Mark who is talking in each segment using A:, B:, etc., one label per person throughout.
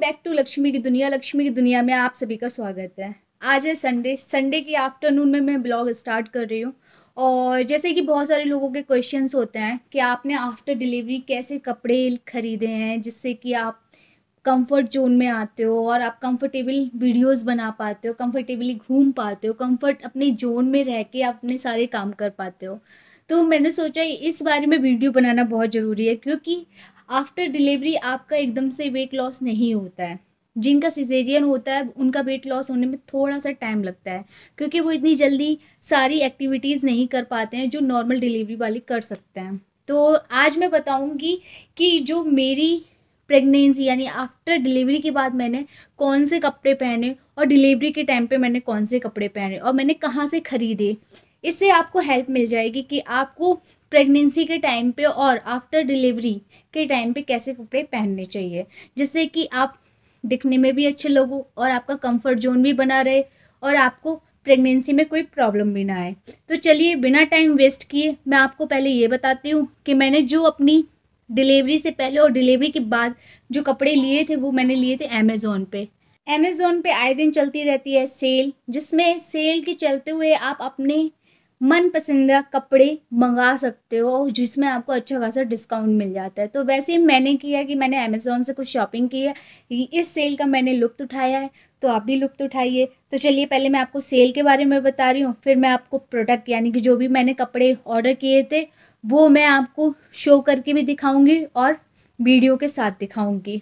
A: back to Lakshmi की दुनिया लक्ष्मी की दुनिया में आप सभी का स्वागत है आज है संडे संडे की आफ्टरनून में मैं ब्लॉग स्टार्ट कर रही हूँ और जैसे कि बहुत सारे लोगों के क्वेश्चंस होते हैं कि आपने आफ्टर डिलीवरी कैसे कपड़े खरीदे हैं जिससे कि आप कंफर्ट जोन में आते हो और आप कंफर्टेबल वीडियोस बना पाते हो कंफर्टेबली घूम पाते हो कंफर्ट अपने जोन में रह के अपने सारे काम कर पाते हो तो मैंने सोचा इस बारे में वीडियो बनाना बहुत ज़रूरी है क्योंकि आफ्टर डिलीवरी आपका एकदम से वेट लॉस नहीं होता है जिनका सिजेरियन होता है उनका वेट लॉस होने में थोड़ा सा टाइम लगता है क्योंकि वो इतनी जल्दी सारी एक्टिविटीज़ नहीं कर पाते हैं जो नॉर्मल डिलीवरी वाले कर सकते हैं तो आज मैं बताऊंगी कि जो मेरी प्रेगनेंसी यानी आफ्टर डिलीवरी के बाद मैंने कौन से कपड़े पहने और डिलीवरी के टाइम पे मैंने कौन से कपड़े पहने और मैंने कहाँ से ख़रीदे इससे आपको हेल्प मिल जाएगी कि आपको प्रेगनेंसी के टाइम पे और आफ्टर डिलीवरी के टाइम पे कैसे कपड़े पहनने चाहिए जिससे कि आप दिखने में भी अच्छे लोगों और आपका कंफर्ट जोन भी बना रहे और आपको प्रेगनेंसी में कोई प्रॉब्लम भी ना आए तो चलिए बिना टाइम वेस्ट किए मैं आपको पहले ये बताती हूँ कि मैंने जो अपनी डिलीवरी से पहले और डिलीवरी के बाद जो कपड़े लिए थे वो मैंने लिए थे अमेज़ोन पे अमेज़ोन पे आए दिन चलती रहती है सेल जिसमें सेल के चलते हुए आप अपने मन पसंदीदा कपड़े मंगा सकते हो जिसमें आपको अच्छा खासा डिस्काउंट मिल जाता है तो वैसे ही मैंने किया कि मैंने अमेज़ोन से कुछ शॉपिंग की है इस सेल का मैंने लुत्फ़ उठाया है तो आप भी लुप्त उठाइए तो चलिए पहले मैं आपको सेल के बारे में बता रही हूँ फिर मैं आपको प्रोडक्ट यानी कि जो भी मैंने कपड़े ऑर्डर किए थे वो मैं आपको शो करके भी दिखाऊँगी और वीडियो के साथ दिखाऊँगी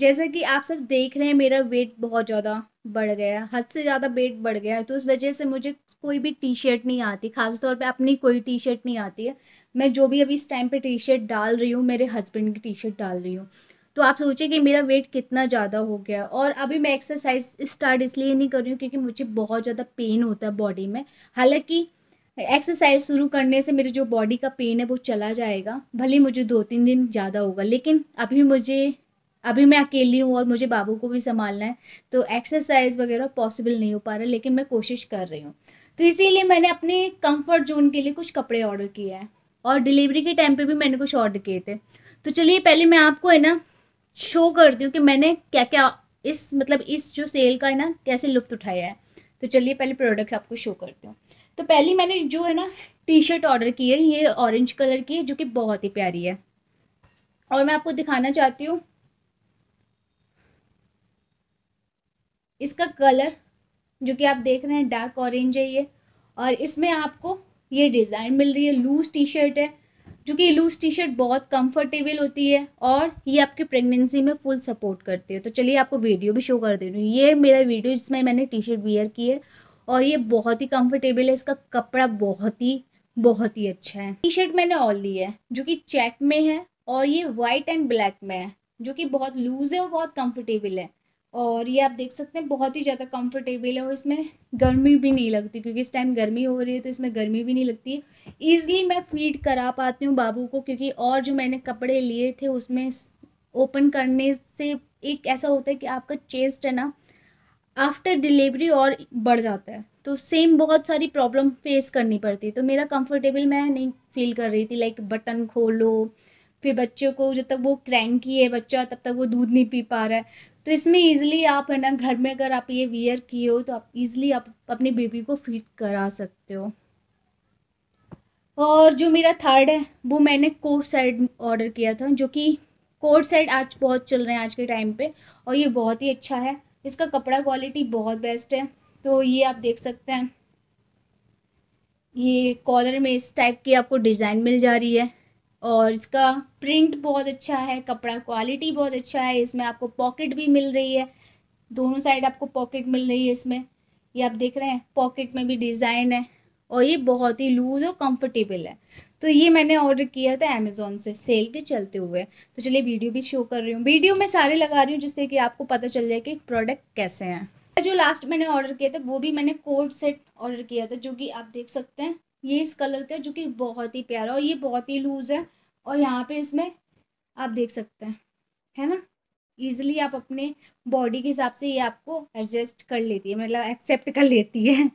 A: जैसा कि आप सब देख रहे हैं मेरा वेट बहुत ज़्यादा बढ़ गया हद से ज़्यादा वेट बढ़ गया है तो उस वजह से मुझे कोई भी टी शर्ट नहीं आती खास तौर पे अपनी कोई टी शर्ट नहीं आती है मैं जो भी अभी इस टाइम पे टी शर्ट डाल रही हूँ मेरे हस्बैंड की टी शर्ट डाल रही हूँ तो आप सोचिए कि मेरा वेट कितना ज़्यादा हो गया और अभी मैं एक्सरसाइज स्टार्ट इसलिए नहीं कर रही हूँ क्योंकि मुझे बहुत ज़्यादा पेन होता है बॉडी में हालाँकि एक्सरसाइज शुरू करने से मेरी जो बॉडी का पेन है वो चला जाएगा भले मुझे दो तीन दिन ज़्यादा होगा लेकिन अभी मुझे अभी मैं अकेली हूँ और मुझे बाबू को भी संभालना है तो एक्सरसाइज वगैरह पॉसिबल नहीं हो पा रहा लेकिन मैं कोशिश कर रही हूँ तो इसीलिए मैंने अपने कंफर्ट जोन के लिए कुछ कपड़े ऑर्डर किए हैं और डिलीवरी के टाइम पे भी मैंने कुछ ऑर्डर किए थे तो चलिए पहले मैं आपको है ना शो करती हूँ कि मैंने क्या क्या इस मतलब इस जो सेल का है ना कैसे लुफ्त उठाया है तो चलिए पहले प्रोडक्ट आपको शो करती हूँ तो पहले मैंने जो है ना टी शर्ट ऑर्डर की है ये ऑरेंज कलर की है जो कि बहुत ही प्यारी है और मैं आपको दिखाना चाहती हूँ इसका कलर जो कि आप देख रहे हैं डार्क ऑरेंज है ये और इसमें आपको ये डिज़ाइन मिल रही है लूज टी शर्ट है जो कि लूज टी शर्ट बहुत कंफर्टेबल होती है और ये आपकी प्रेगनेंसी में फुल सपोर्ट करती है तो चलिए आपको वीडियो भी शो कर दे रही हूँ ये मेरा वीडियो जिसमें मैंने टी शर्ट वियर की है और ये बहुत ही कंफर्टेबल है इसका कपड़ा बहुत ही बहुत ही अच्छा है टी शर्ट मैंने और ली है जो कि चेक में है और ये वाइट एंड ब्लैक में है जो कि बहुत लूज है और बहुत कंफर्टेबल है और ये आप देख सकते हैं बहुत ही ज़्यादा कंफर्टेबल है और इसमें गर्मी भी नहीं लगती क्योंकि इस टाइम गर्मी हो रही है तो इसमें गर्मी भी नहीं लगती है ईज़िली मैं फीड करा पाती हूँ बाबू को क्योंकि और जो मैंने कपड़े लिए थे उसमें ओपन करने से एक ऐसा होता है कि आपका चेस्ट है ना आफ्टर डिलीवरी और बढ़ जाता है तो सेम बहुत सारी प्रॉब्लम फेस करनी पड़ती है तो मेरा कंफर्टेबल मैं नहीं फील कर रही थी लाइक बटन खोलो फिर बच्चे को जब तक वो क्रैंकी है बच्चा तब तक वो दूध नहीं पी पा रहा है तो इसमें ईज़िली आप है ना घर में अगर आप ये वियर किए हो तो आप ईज़िली आप अपने बेबी को फीड करा सकते हो और जो मेरा थर्ड है वो मैंने कोट सेट ऑर्डर किया था जो कि कोट सेट आज बहुत चल रहे हैं आज के टाइम पे और ये बहुत ही अच्छा है इसका कपड़ा क्वालिटी बहुत बेस्ट है तो ये आप देख सकते हैं ये कॉलर में इस टाइप की आपको डिज़ाइन मिल जा रही है और इसका प्रिंट बहुत अच्छा है कपड़ा क्वालिटी बहुत अच्छा है इसमें आपको पॉकेट भी मिल रही है दोनों साइड आपको पॉकेट मिल रही है इसमें ये आप देख रहे हैं पॉकेट में भी डिज़ाइन है और ये बहुत ही लूज़ और कंफर्टेबल है तो ये मैंने ऑर्डर किया था अमेज़ोन से सेल के चलते हुए तो चलिए वीडियो भी शो कर रही हूँ वीडियो मैं सारे लगा रही हूँ जिससे कि आपको पता चल जाए कि प्रोडक्ट कैसे हैं जो लास्ट मैंने ऑर्डर किया था वो भी मैंने कोट सेट ऑर्डर किया था जो कि आप देख सकते हैं ये इस कलर का जो कि बहुत ही प्यारा और ये बहुत ही लूज़ है और यहाँ पे इसमें आप देख सकते हैं है ना ईजिली आप अपने बॉडी के हिसाब से ये आपको एडजस्ट कर लेती है मतलब एक्सेप्ट कर लेती है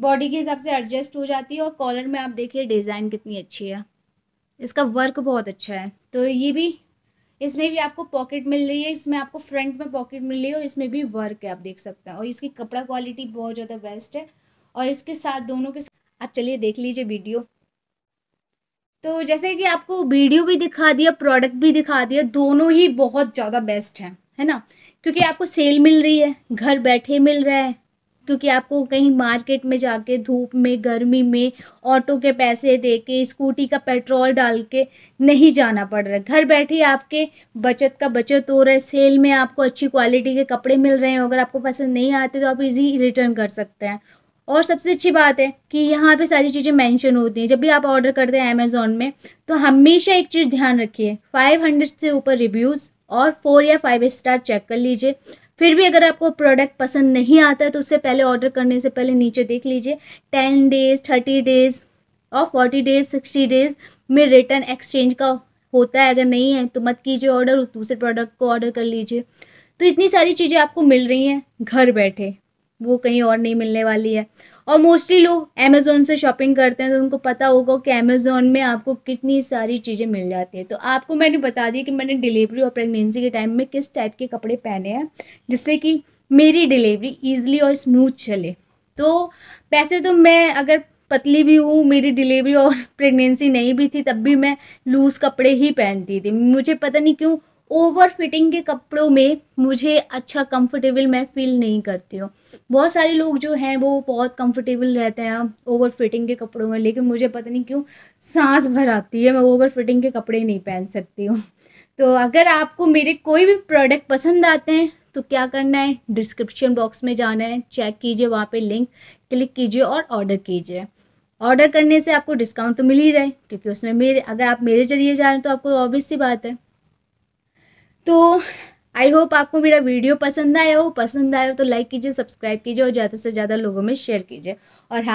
A: बॉडी के हिसाब से एडजस्ट हो जाती है और कॉलर में आप देखिए डिज़ाइन कितनी अच्छी है इसका वर्क बहुत अच्छा है तो ये भी इसमें भी आपको पॉकेट मिल रही है इसमें आपको फ्रंट में पॉकेट मिल रही है और इसमें भी वर्क है आप देख सकते हैं और इसकी कपड़ा क्वालिटी बहुत ज़्यादा बेस्ट है और इसके साथ दोनों के साथ आप चलिए देख लीजिए वीडियो तो जैसे कि आपको वीडियो भी दिखा दिया प्रोडक्ट भी दिखा दिया दोनों ही बहुत ज़्यादा बेस्ट हैं है ना क्योंकि आपको सेल मिल रही है घर बैठे मिल रहा है क्योंकि आपको कहीं मार्केट में जाके धूप में गर्मी में ऑटो के पैसे देके स्कूटी का पेट्रोल डाल के नहीं जाना पड़ रहा है घर बैठे आपके बचत का बचत हो रहा है सेल में आपको अच्छी क्वालिटी के कपड़े मिल रहे हैं अगर आपको पसंद नहीं आते तो आप इजी रिटर्न कर सकते हैं और सबसे अच्छी बात है कि यहाँ पे सारी चीज़ें मेंशन होती हैं जब भी आप ऑर्डर करते हैं अमेज़ोन में तो हमेशा एक चीज़ ध्यान रखिए 500 से ऊपर रिव्यूज़ और फोर या फाइव स्टार चेक कर लीजिए फिर भी अगर आपको प्रोडक्ट पसंद नहीं आता है तो उससे पहले ऑर्डर करने से पहले नीचे देख लीजिए टेन डेज़ थर्टी डेज़ और फोर्टी डेज़ सिक्सटी डेज़ में रिटर्न एक्सचेंज का होता है अगर नहीं है तो मत कीजिए ऑर्डर दूसरे प्रोडक्ट को ऑर्डर कर लीजिए तो इतनी सारी चीज़ें आपको मिल रही हैं घर बैठे वो कहीं और नहीं मिलने वाली है और मोस्टली लोग अमेज़ोन से शॉपिंग करते हैं तो उनको पता होगा कि अमेज़ोन में आपको कितनी सारी चीज़ें मिल जाती है तो आपको मैंने बता दिया कि मैंने डिलीवरी और प्रेगनेंसी के टाइम में किस टाइप के कपड़े पहने हैं जिससे कि मेरी डिलीवरी ईजिली और स्मूथ चले तो वैसे तो मैं अगर पतली भी हूँ मेरी डिलीवरी और प्रेगनेंसी नहीं भी थी तब भी मैं लूज़ कपड़े ही पहनती थी मुझे पता नहीं क्यों ओवर फिटिंग के कपड़ों में मुझे अच्छा कंफर्टेबल मैं फील नहीं करती हूँ बहुत सारे लोग जो हैं वो बहुत कंफर्टेबल रहते हैं ओवर फिटिंग के कपड़ों में लेकिन मुझे पता नहीं क्यों सांस भर आती है मैं ओवर फिटिंग के कपड़े नहीं पहन सकती हूँ तो अगर आपको मेरे कोई भी प्रोडक्ट पसंद आते हैं तो क्या करना है डिस्क्रिप्शन बॉक्स में जाना है चेक कीजिए वहाँ पे लिंक क्लिक कीजिए और ऑर्डर कीजिए ऑर्डर करने से आपको डिस्काउंट तो मिल ही रहे क्योंकि उसमें मेरे अगर आप मेरे जरिए जा रहे हैं तो आपको ऑब्वियस सी बात है तो आई होप आपको मेरा वीडियो पसंद आया हो पसंद आया हो तो लाइक कीजिए सब्सक्राइब कीजिए और ज़्यादा से ज़्यादा लोगों में शेयर कीजिए और हाँ